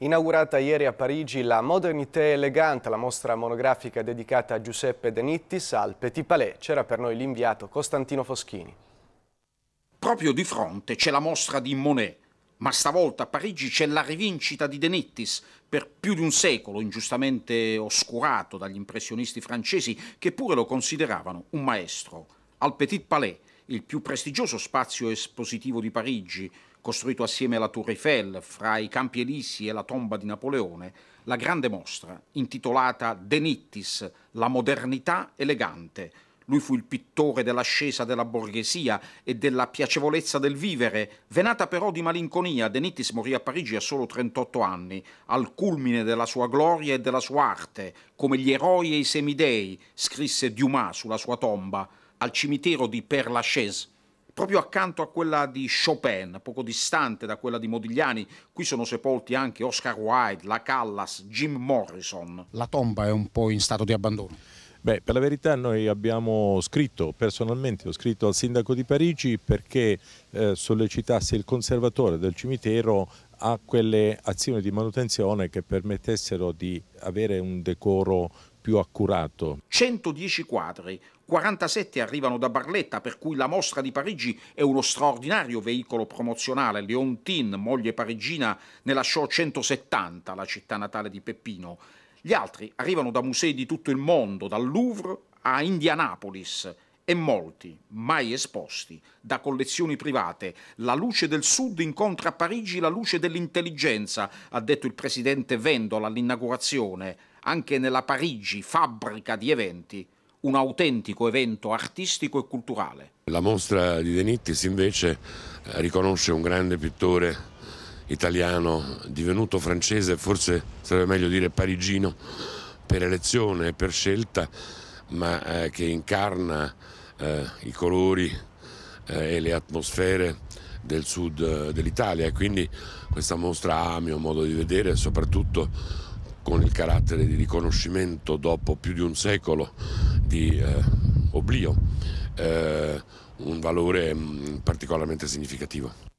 Inaugurata ieri a Parigi la Modernité Elegante, la mostra monografica dedicata a Giuseppe De Nittis al Petit Palais. C'era per noi l'inviato Costantino Foschini. Proprio di fronte c'è la mostra di Monet, ma stavolta a Parigi c'è la rivincita di De Nittis, per più di un secolo ingiustamente oscurato dagli impressionisti francesi che pure lo consideravano un maestro. Al Petit Palais il più prestigioso spazio espositivo di Parigi, costruito assieme alla Tour Eiffel, fra i Campi Elisi e la tomba di Napoleone, la grande mostra, intitolata Denittis, la modernità elegante. Lui fu il pittore dell'ascesa della borghesia e della piacevolezza del vivere, venata però di malinconia. Denittis morì a Parigi a solo 38 anni, al culmine della sua gloria e della sua arte, come gli eroi e i semidei, scrisse Dumas sulla sua tomba al cimitero di Père Lachaise, proprio accanto a quella di Chopin, poco distante da quella di Modigliani. Qui sono sepolti anche Oscar Wilde, La Callas, Jim Morrison. La tomba è un po' in stato di abbandono. Beh, per la verità noi abbiamo scritto, personalmente ho scritto al sindaco di Parigi perché eh, sollecitasse il conservatore del cimitero a quelle azioni di manutenzione che permettessero di avere un decoro più accurato. 110 quadri, 47 arrivano da Barletta, per cui la mostra di Parigi è uno straordinario veicolo promozionale. Leontin, moglie parigina, ne lasciò 170, la città natale di Peppino. Gli altri arrivano da musei di tutto il mondo, dal Louvre a Indianapolis, e molti, mai esposti, da collezioni private. La luce del Sud incontra a Parigi la luce dell'intelligenza, ha detto il presidente Vendola all'inaugurazione. Anche nella Parigi, fabbrica di eventi, un autentico evento artistico e culturale. La mostra di Denittis invece riconosce un grande pittore italiano divenuto francese, forse sarebbe meglio dire parigino, per elezione e per scelta, ma eh, che incarna eh, i colori eh, e le atmosfere del sud eh, dell'Italia e quindi questa mostra ha, a mio modo di vedere, soprattutto con il carattere di riconoscimento dopo più di un secolo di eh, oblio, eh, un valore mh, mm, particolarmente significativo.